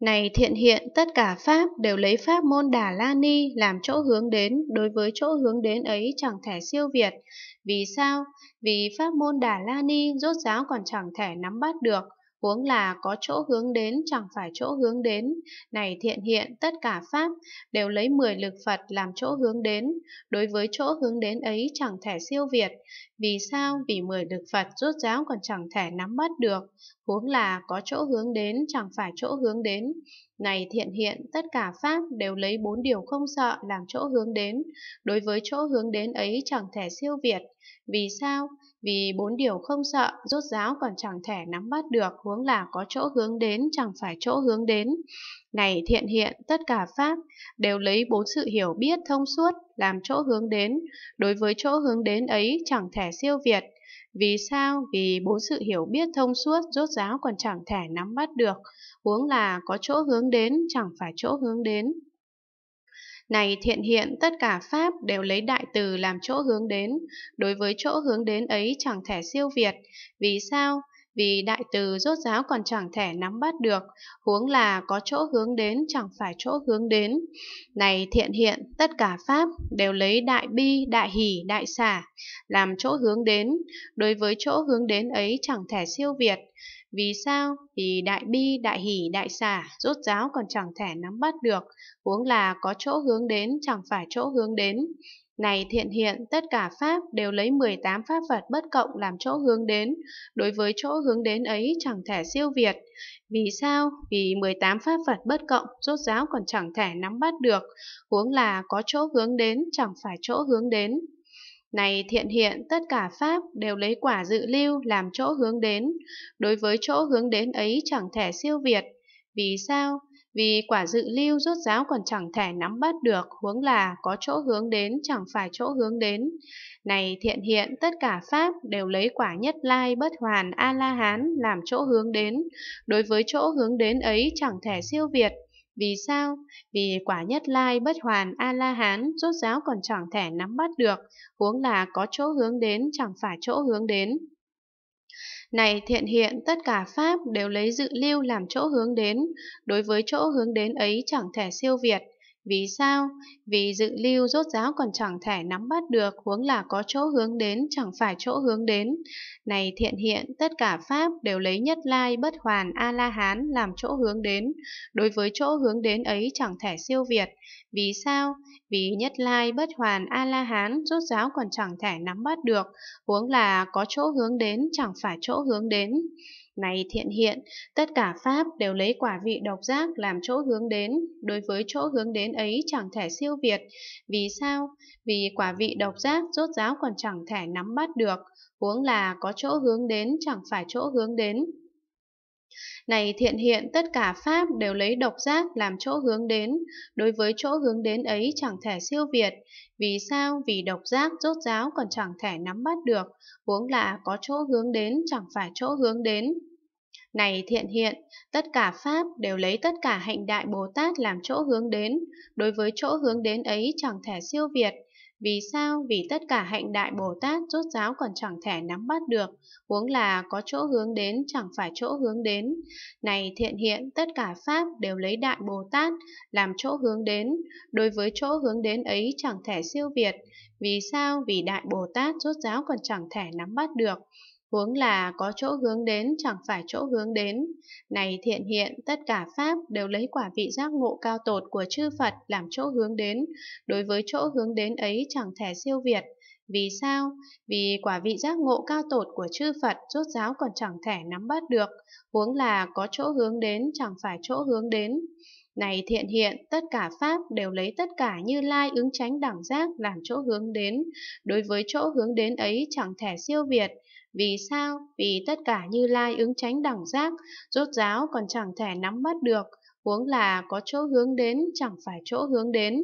Này thiện hiện, tất cả Pháp đều lấy Pháp môn Đà La Ni làm chỗ hướng đến, đối với chỗ hướng đến ấy chẳng thể siêu việt. Vì sao? Vì Pháp môn Đà La Ni rốt ráo còn chẳng thể nắm bắt được huống là có chỗ hướng đến chẳng phải chỗ hướng đến, này thiện hiện tất cả pháp đều lấy 10 lực Phật làm chỗ hướng đến, đối với chỗ hướng đến ấy chẳng thể siêu việt, vì sao vì 10 lực Phật rốt giáo còn chẳng thể nắm bắt được, huống là có chỗ hướng đến chẳng phải chỗ hướng đến, này thiện hiện, tất cả Pháp đều lấy bốn điều không sợ làm chỗ hướng đến, đối với chỗ hướng đến ấy chẳng thể siêu việt. Vì sao? Vì bốn điều không sợ, rốt ráo còn chẳng thể nắm bắt được, hướng là có chỗ hướng đến, chẳng phải chỗ hướng đến. Này thiện hiện, tất cả Pháp đều lấy bốn sự hiểu biết thông suốt làm chỗ hướng đến, đối với chỗ hướng đến ấy chẳng thể siêu việt. Vì sao? Vì bốn sự hiểu biết thông suốt rốt ráo còn chẳng thể nắm bắt được, huống là có chỗ hướng đến chẳng phải chỗ hướng đến. Này thiện hiện, tất cả Pháp đều lấy đại từ làm chỗ hướng đến, đối với chỗ hướng đến ấy chẳng thể siêu việt. Vì sao? vì đại từ rốt ráo còn chẳng thể nắm bắt được, huống là có chỗ hướng đến chẳng phải chỗ hướng đến. Này thiện hiện, tất cả Pháp đều lấy đại bi, đại hỷ, đại xả, làm chỗ hướng đến, đối với chỗ hướng đến ấy chẳng thể siêu việt. Vì sao? Vì đại bi, đại hỷ, đại xả, rốt ráo còn chẳng thể nắm bắt được, huống là có chỗ hướng đến chẳng phải chỗ hướng đến. Này thiện hiện, tất cả pháp đều lấy 18 pháp Phật bất cộng làm chỗ hướng đến, đối với chỗ hướng đến ấy chẳng thể siêu việt. Vì sao? Vì 18 pháp Phật bất cộng, rốt giáo còn chẳng thể nắm bắt được, huống là có chỗ hướng đến chẳng phải chỗ hướng đến. Này thiện hiện, tất cả pháp đều lấy quả dự lưu làm chỗ hướng đến, đối với chỗ hướng đến ấy chẳng thể siêu việt. Vì sao? vì quả dự lưu rốt giáo còn chẳng thể nắm bắt được huống là có chỗ hướng đến chẳng phải chỗ hướng đến. Này thiện hiện tất cả Pháp đều lấy quả nhất lai bất hoàn A-la-hán làm chỗ hướng đến, đối với chỗ hướng đến ấy chẳng thể siêu việt. Vì sao? Vì quả nhất lai bất hoàn A-la-hán rốt giáo còn chẳng thể nắm bắt được, huống là có chỗ hướng đến chẳng phải chỗ hướng đến. Này thiện hiện tất cả Pháp đều lấy dự lưu làm chỗ hướng đến, đối với chỗ hướng đến ấy chẳng thể siêu việt, vì sao? Vì dự lưu rốt giáo còn chẳng thể nắm bắt được huống là có chỗ hướng đến chẳng phải chỗ hướng đến. Này thiện hiện, tất cả Pháp đều lấy nhất lai bất hoàn A-la-hán làm chỗ hướng đến. Đối với chỗ hướng đến ấy chẳng thể siêu việt. Vì sao? Vì nhất lai bất hoàn A-la-hán rốt giáo còn chẳng thể nắm bắt được. Huống là có chỗ hướng đến chẳng phải chỗ hướng đến. Này thiện hiện, tất cả Pháp đều lấy quả vị độc giác làm chỗ hướng đến, đối với chỗ hướng đến ấy chẳng thể siêu việt. Vì sao? Vì quả vị độc giác rốt giáo còn chẳng thể nắm bắt được, huống là có chỗ hướng đến chẳng phải chỗ hướng đến, này thiện hiện tất cả Pháp đều lấy độc giác làm chỗ hướng đến, đối với chỗ hướng đến ấy chẳng thể siêu việt. Vì sao? Vì độc giác rốt ráo còn chẳng thể nắm bắt được, huống là có chỗ hướng đến chẳng phải chỗ hướng đến. Này thiện hiện, tất cả Pháp đều lấy tất cả hạnh đại Bồ Tát làm chỗ hướng đến, đối với chỗ hướng đến ấy chẳng thể siêu việt. Vì sao? Vì tất cả hạnh đại Bồ Tát rốt giáo còn chẳng thể nắm bắt được, huống là có chỗ hướng đến chẳng phải chỗ hướng đến. Này thiện hiện, tất cả Pháp đều lấy đại Bồ Tát làm chỗ hướng đến, đối với chỗ hướng đến ấy chẳng thể siêu việt. Vì sao? Vì đại Bồ Tát rốt giáo còn chẳng thể nắm bắt được huống là có chỗ hướng đến chẳng phải chỗ hướng đến. Này thiện hiện, tất cả Pháp đều lấy quả vị giác ngộ cao tột của chư Phật làm chỗ hướng đến, đối với chỗ hướng đến ấy chẳng thể siêu việt. Vì sao? Vì quả vị giác ngộ cao tột của chư Phật rốt giáo còn chẳng thể nắm bắt được, huống là có chỗ hướng đến chẳng phải chỗ hướng đến. Này thiện hiện, tất cả Pháp đều lấy tất cả như lai ứng tránh đẳng giác làm chỗ hướng đến. Đối với chỗ hướng đến ấy chẳng thể siêu việt. Vì sao? Vì tất cả như lai ứng tránh đẳng giác, rốt ráo còn chẳng thể nắm bắt được. Huống là có chỗ hướng đến chẳng phải chỗ hướng đến.